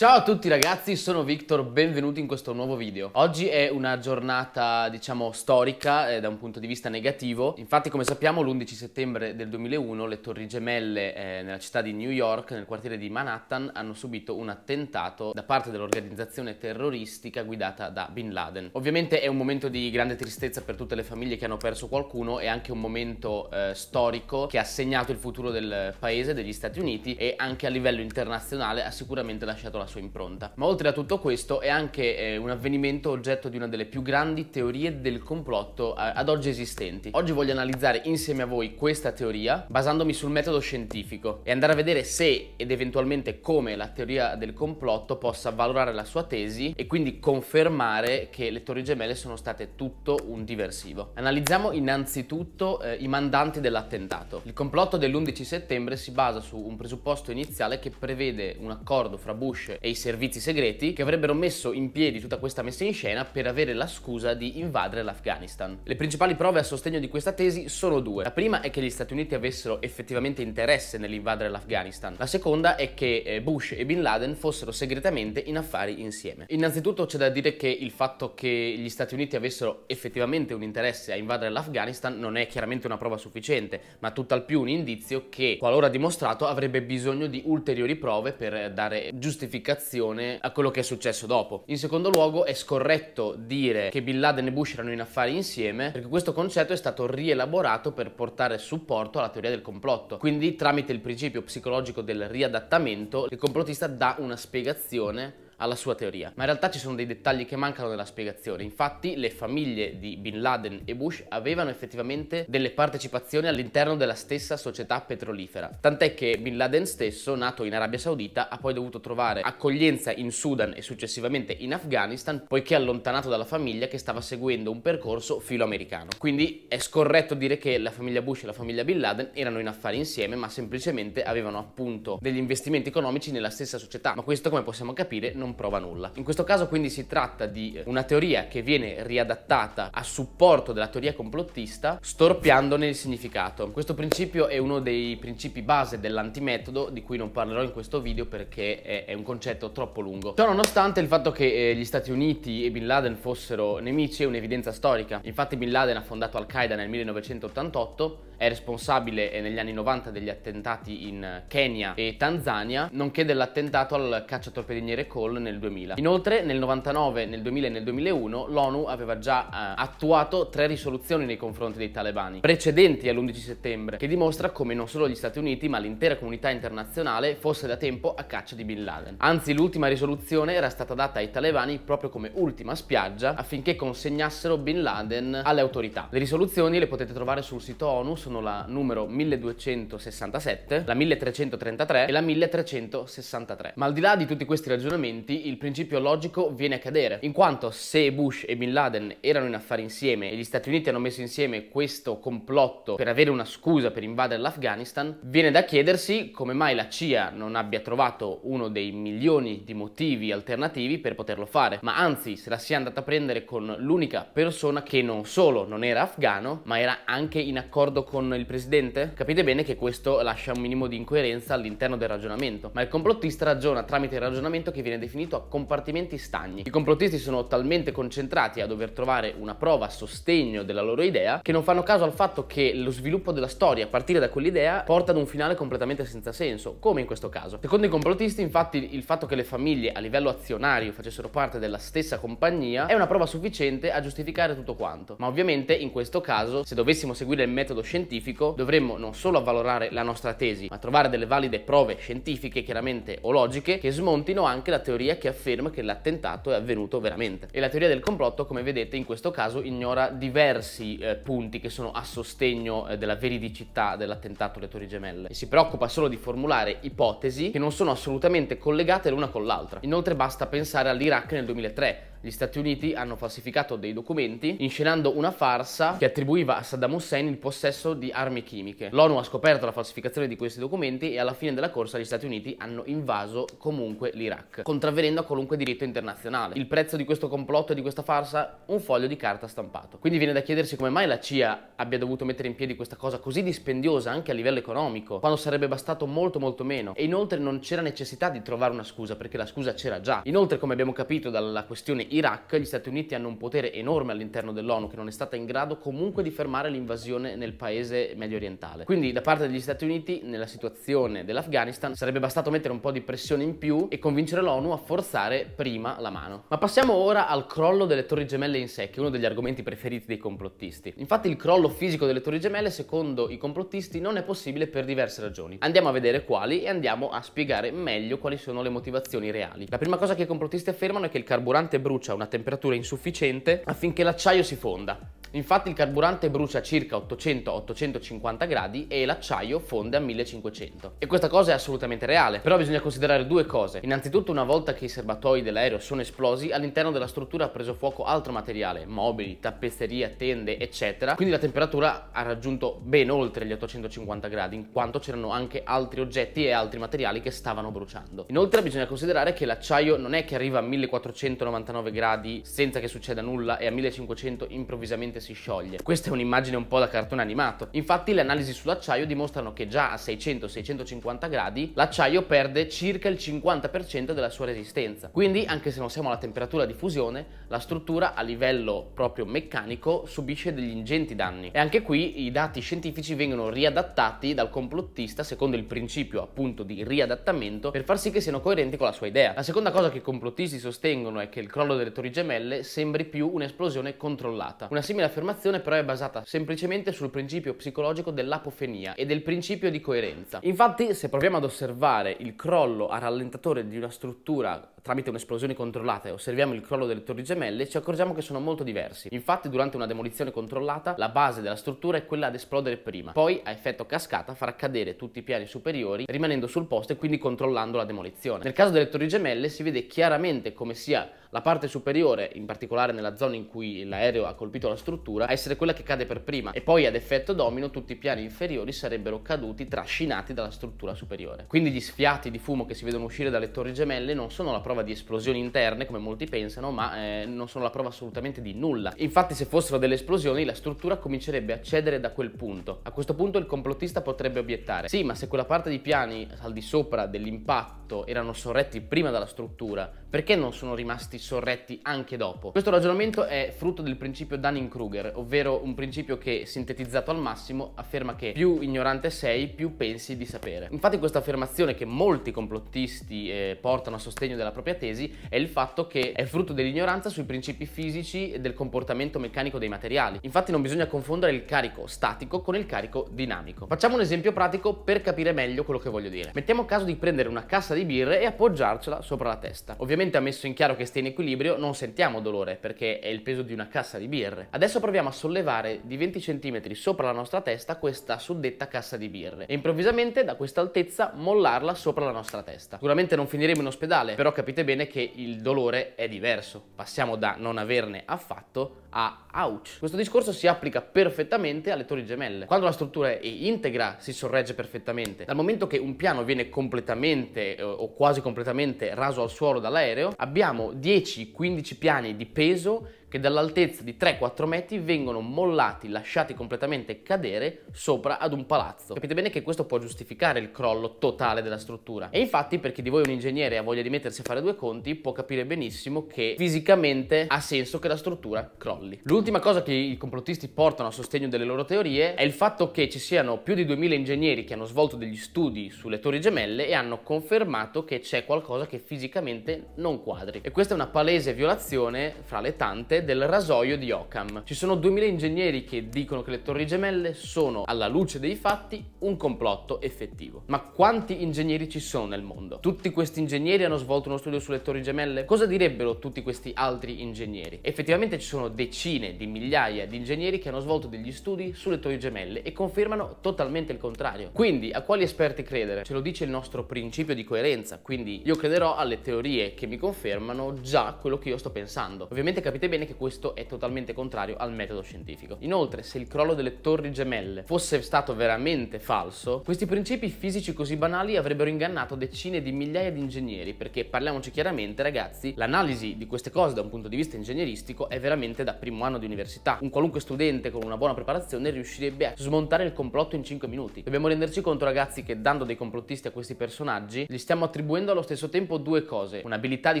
Ciao a tutti ragazzi, sono Victor, benvenuti in questo nuovo video. Oggi è una giornata, diciamo, storica eh, da un punto di vista negativo. Infatti, come sappiamo, l'11 settembre del 2001 le Torri Gemelle eh, nella città di New York, nel quartiere di Manhattan, hanno subito un attentato da parte dell'organizzazione terroristica guidata da Bin Laden. Ovviamente è un momento di grande tristezza per tutte le famiglie che hanno perso qualcuno e anche un momento eh, storico che ha segnato il futuro del paese, degli Stati Uniti e anche a livello internazionale ha sicuramente lasciato la sua impronta. Ma oltre a tutto questo è anche eh, un avvenimento oggetto di una delle più grandi teorie del complotto eh, ad oggi esistenti. Oggi voglio analizzare insieme a voi questa teoria basandomi sul metodo scientifico e andare a vedere se ed eventualmente come la teoria del complotto possa valorare la sua tesi e quindi confermare che le torri gemelle sono state tutto un diversivo. Analizziamo innanzitutto eh, i mandanti dell'attentato. Il complotto dell'11 settembre si basa su un presupposto iniziale che prevede un accordo fra Bush e i servizi segreti che avrebbero messo in piedi tutta questa messa in scena per avere la scusa di invadere l'Afghanistan. Le principali prove a sostegno di questa tesi sono due. La prima è che gli Stati Uniti avessero effettivamente interesse nell'invadere l'Afghanistan. La seconda è che eh, Bush e Bin Laden fossero segretamente in affari insieme. Innanzitutto c'è da dire che il fatto che gli Stati Uniti avessero effettivamente un interesse a invadere l'Afghanistan non è chiaramente una prova sufficiente, ma tutt'al più un indizio che, qualora dimostrato, avrebbe bisogno di ulteriori prove per eh, dare giustificazione giustificazione a quello che è successo dopo. In secondo luogo è scorretto dire che Bin Laden e Bush erano in affari insieme perché questo concetto è stato rielaborato per portare supporto alla teoria del complotto. Quindi tramite il principio psicologico del riadattamento il complottista dà una spiegazione alla sua teoria. Ma in realtà ci sono dei dettagli che mancano nella spiegazione. Infatti le famiglie di Bin Laden e Bush avevano effettivamente delle partecipazioni all'interno della stessa società petrolifera. Tant'è che Bin Laden stesso, nato in Arabia Saudita, ha poi dovuto trovare accoglienza in Sudan e successivamente in Afghanistan, poiché allontanato dalla famiglia che stava seguendo un percorso filoamericano. Quindi è scorretto dire che la famiglia Bush e la famiglia Bin Laden erano in affari insieme, ma semplicemente avevano appunto degli investimenti economici nella stessa società. Ma questo, come possiamo capire, non non prova nulla. In questo caso quindi si tratta di eh, una teoria che viene riadattata a supporto della teoria complottista, storpiandone il significato. Questo principio è uno dei principi base dell'antimetodo, di cui non parlerò in questo video perché è, un concetto troppo lungo. Ciò nonostante il fatto che eh, gli Stati Uniti e Bin Laden fossero nemici è un'evidenza storica. Infatti Bin Laden ha fondato Al-Qaeda nel 1988 è responsabile eh, negli anni 90 degli attentati in eh, Kenya e Tanzania, nonché dell'attentato al cacciatorpediniere Cole nel 2000. Inoltre nel 99, nel 2000 e nel 2001 l'ONU aveva già eh, attuato tre risoluzioni nei confronti dei talebani, precedenti all'11 settembre, che dimostra come non solo gli Stati Uniti ma l'intera comunità internazionale fosse da tempo a caccia di Bin Laden. Anzi l'ultima risoluzione era stata data ai talebani proprio come ultima spiaggia affinché consegnassero Bin Laden alle autorità. Le risoluzioni le potete trovare sul sito ONU, sono la numero 1267, la 1333 e la 1363. Ma al di là di tutti questi ragionamenti, il principio logico viene a cadere, in quanto se Bush e Bin Laden erano in affari insieme e gli Stati Uniti hanno messo insieme questo complotto per avere una scusa per invadere l'Afghanistan, viene da chiedersi come mai la CIA non abbia trovato uno dei milioni di motivi alternativi per poterlo fare, ma anzi se la sia andata a prendere con l'unica persona che non solo non era afgano, ma era anche in accordo con con il presidente? Capite bene che questo lascia un minimo di incoerenza all'interno del ragionamento, ma il complottista ragiona tramite il ragionamento che viene definito a compartimenti stagni. I complottisti sono talmente concentrati a dover trovare una prova a sostegno della loro idea che non fanno caso al fatto che lo sviluppo della storia a partire da quell'idea porta ad un finale completamente senza senso, come in questo caso. Secondo i complottisti, infatti, il fatto che le famiglie a livello azionario facessero parte della stessa compagnia è una prova sufficiente a giustificare tutto quanto. Ma ovviamente in questo caso, se dovessimo seguire il metodo scientifico, scientifico, dovremmo non solo avvalorare la nostra tesi, ma trovare delle valide prove scientifiche, chiaramente o logiche, che smontino anche la teoria che afferma che l'attentato è avvenuto veramente. E la teoria del complotto, come vedete, in questo caso ignora diversi eh, punti che sono a sostegno eh, della veridicità dell'attentato alle Torri Gemelle e si preoccupa solo di formulare ipotesi che non sono assolutamente collegate l'una con l'altra. Inoltre basta pensare all'Iraq nel 2003, gli Stati Uniti hanno falsificato dei documenti inscenando una farsa che attribuiva a Saddam Hussein il possesso di armi chimiche. L'ONU ha scoperto la falsificazione di questi documenti e alla fine della corsa gli Stati Uniti hanno invaso comunque l'Iraq, contravvenendo a qualunque diritto internazionale. Il prezzo di questo complotto e di questa farsa? Un foglio di carta stampato. Quindi viene da chiedersi come mai la CIA abbia dovuto mettere in piedi questa cosa così dispendiosa anche a livello economico, quando sarebbe bastato molto molto meno. E inoltre non c'era necessità di trovare una scusa, perché la scusa c'era già. Inoltre, come abbiamo capito dalla questione Iraq, gli Stati Uniti hanno un potere enorme all'interno dell'ONU che non è stata in grado comunque di fermare l'invasione nel paese medio orientale. Quindi da parte degli Stati Uniti nella situazione dell'Afghanistan sarebbe bastato mettere un po' di pressione in più e convincere l'ONU a forzare prima la mano. Ma passiamo ora al crollo delle Torri Gemelle in sé, che è uno degli argomenti preferiti dei complottisti. Infatti il crollo fisico delle Torri Gemelle secondo i complottisti non è possibile per diverse ragioni. Andiamo a vedere quali e andiamo a spiegare meglio quali sono le motivazioni reali. La prima cosa che i complottisti affermano è che il carburante brucia brucia a una temperatura insufficiente affinché l'acciaio si fonda. Infatti il carburante brucia a circa 800-850 gradi e l'acciaio fonde a 1500. E questa cosa è assolutamente reale, però bisogna considerare due cose. Innanzitutto una volta che i serbatoi dell'aereo sono esplosi, all'interno della struttura ha preso fuoco altro materiale, mobili, tappezzeria, tende, eccetera. Quindi la temperatura ha raggiunto ben oltre gli 850 gradi, in quanto c'erano anche altri oggetti e altri materiali che stavano bruciando. Inoltre bisogna considerare che l'acciaio non è che arriva a 1499 gradi senza che succeda nulla e a 1500 improvvisamente facilmente si scioglie. Questa è un'immagine un po' da cartone animato. Infatti le analisi sull'acciaio dimostrano che già a 600-650 gradi l'acciaio perde circa il 50% della sua resistenza. Quindi anche se non siamo alla temperatura di fusione, la struttura a livello proprio meccanico subisce degli ingenti danni. E anche qui i dati scientifici vengono riadattati dal complottista secondo il principio appunto di riadattamento per far sì che siano coerenti con la sua idea. La seconda cosa che i complottisti sostengono è che il crollo delle torri gemelle sembri più un'esplosione controllata. Una simile affermazione però è basata semplicemente sul principio psicologico dell'apofenia e del principio di coerenza. Infatti, se proviamo ad osservare il crollo a rallentatore di una struttura tramite un'esplosione controllata e osserviamo il crollo delle torri gemelle, ci accorgiamo che sono molto diversi. Infatti durante una demolizione controllata la base della struttura è quella ad esplodere prima, poi a effetto cascata farà cadere tutti i piani superiori rimanendo sul posto e quindi controllando la demolizione. Nel caso delle torri gemelle si vede chiaramente come sia la parte superiore, in particolare nella zona in cui l'aereo ha colpito la struttura, a essere quella che cade per prima e poi ad effetto domino tutti i piani inferiori sarebbero caduti trascinati dalla struttura superiore. Quindi gli sfiati di fumo che si vedono uscire dalle torri gemelle non sono la prova di esplosioni interne, come molti pensano, ma eh, non sono la prova assolutamente di nulla. Infatti, se fossero delle esplosioni, la struttura comincerebbe a cedere da quel punto. A questo punto il complottista potrebbe obiettare: sì, ma se quella parte di piani al di sopra dell'impatto erano sorretti prima dalla struttura, perché non sono rimasti sorretti anche dopo? Questo ragionamento è frutto del principio Dunning-Kruger, ovvero un principio che, sintetizzato al massimo, afferma che più ignorante sei, più pensi di sapere. Infatti, questa affermazione che molti complottisti eh, portano a sostegno della propria propria tesi è il fatto che è frutto dell'ignoranza sui principi fisici e del comportamento meccanico dei materiali. Infatti non bisogna confondere il carico statico con il carico dinamico. Facciamo un esempio pratico per capire meglio quello che voglio dire. Mettiamo caso di prendere una cassa di birre e appoggiarcela sopra la testa. Ovviamente ammesso in chiaro che stia in equilibrio non sentiamo dolore perché è il peso di una cassa di birre. Adesso proviamo a sollevare di 20 cm sopra la nostra testa questa suddetta cassa di birre e improvvisamente da questa altezza mollarla sopra la nostra testa. Sicuramente non finiremo in ospedale, però capiremo capite bene che il dolore è diverso. Passiamo da non averne affatto a ouch. Questo discorso si applica perfettamente alle torri gemelle. Quando la struttura è integra si sorregge perfettamente. Dal momento che un piano viene completamente eh, o quasi completamente raso al suolo dall'aereo, abbiamo 10-15 piani di peso che dall'altezza di 3-4 metri vengono mollati, lasciati completamente cadere sopra ad un palazzo. Capite bene che questo può giustificare il crollo totale della struttura. E infatti per chi di voi è un ingegnere e ha voglia di mettersi a fare due conti può capire benissimo che fisicamente ha senso che la struttura crolli. L'ultima cosa che i complottisti portano a sostegno delle loro teorie è il fatto che ci siano più di 2000 ingegneri che hanno svolto degli studi sulle torri gemelle e hanno confermato che c'è qualcosa che fisicamente non quadri. E questa è una palese violazione fra le tante del rasoio di Occam. Ci sono 2000 ingegneri che dicono che le torri gemelle sono, alla luce dei fatti, un complotto effettivo. Ma quanti ingegneri ci sono nel mondo? Tutti questi ingegneri hanno svolto uno studio sulle torri gemelle? Cosa direbbero tutti questi altri ingegneri? Effettivamente ci sono decine di migliaia di ingegneri che hanno svolto degli studi sulle torri gemelle e confermano totalmente il contrario. Quindi a quali esperti credere? Ce lo dice il nostro principio di coerenza, quindi io crederò alle teorie che mi confermano già quello che io sto pensando. Ovviamente capite bene che che questo è totalmente contrario al metodo scientifico. Inoltre, se il crollo delle torri gemelle fosse stato veramente falso, questi principi fisici così banali avrebbero ingannato decine di migliaia di ingegneri, perché parliamoci chiaramente ragazzi, l'analisi di queste cose da un punto di vista ingegneristico è veramente da primo anno di università. Un qualunque studente con una buona preparazione riuscirebbe a smontare il complotto in 5 minuti. Dobbiamo renderci conto ragazzi che dando dei complottisti a questi personaggi, gli stiamo attribuendo allo stesso tempo due cose, un'abilità di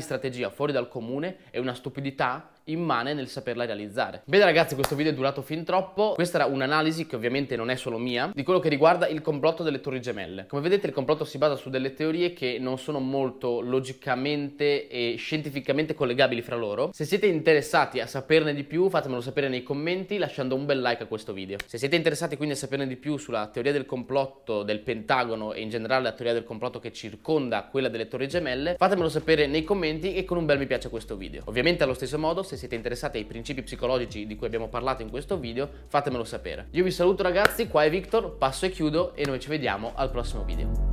strategia fuori dal comune e una stupidità immane nel saperla realizzare. Bene ragazzi, questo video è durato fin troppo. Questa era un'analisi che ovviamente non è solo mia, di quello che riguarda il complotto delle torri gemelle. Come vedete il complotto si basa su delle teorie che non sono molto logicamente e scientificamente collegabili fra loro. Se siete interessati a saperne di più, fatemelo sapere nei commenti lasciando un bel like a questo video. Se siete interessati quindi a saperne di più sulla teoria del complotto del Pentagono e in generale la teoria del complotto che circonda quella delle torri gemelle, fatemelo sapere nei commenti e con un bel mi piace a questo video. Ovviamente allo stesso modo, se siete interessati ai principi psicologici di cui abbiamo parlato in questo video, fatemelo sapere. Io vi saluto ragazzi, qua è Victor, passo e chiudo e noi ci vediamo al prossimo video.